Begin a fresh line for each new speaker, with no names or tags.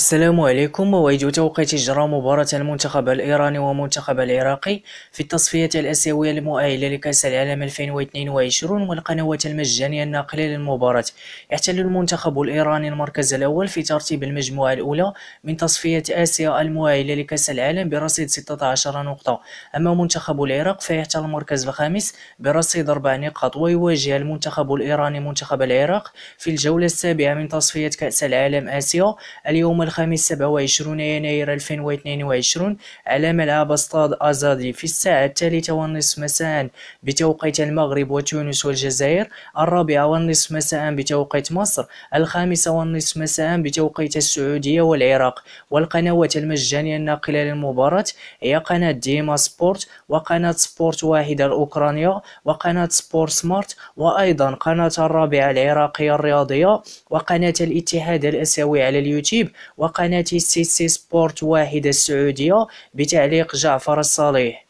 السلام عليكم موعد توقيت إجراء مباراة المنتخب الإيراني ومنتخب العراقي في التصفية الآسيوية المؤهلة لكأس العالم 2022 والقنوات المجانية الناقلة للمباراة يحتل المنتخب الإيراني المركز الأول في ترتيب المجموعة الأولى من تصفية آسيا المؤهلة لكأس العالم برصيد 16 نقطة أما منتخب العراق فيحتل المركز الخامس برصيد 4 نقاط ويواجه المنتخب الإيراني منتخب العراق في الجولة السابعة من تصفية كأس العالم آسيا اليوم الخميس 27 يناير 2022 على ملعب استاد أزادي في الساعة الثالثة والنصف مساء بتوقيت المغرب وتونس والجزائر الرابعة والنصف مساء بتوقيت مصر الخامسة والنصف مساء بتوقيت السعودية والعراق والقنوات المجانية الناقلة للمباراة هي قناة ديما سبورت وقناة سبورت واحدة الأوكرانية وقناة سبورت سمارت وأيضا قناة الرابعة العراقية الرياضية وقناة الاتحاد الآسيوي على اليوتيوب وقناة سي سي سبورت واحدة السعودية بتعليق جعفر الصالح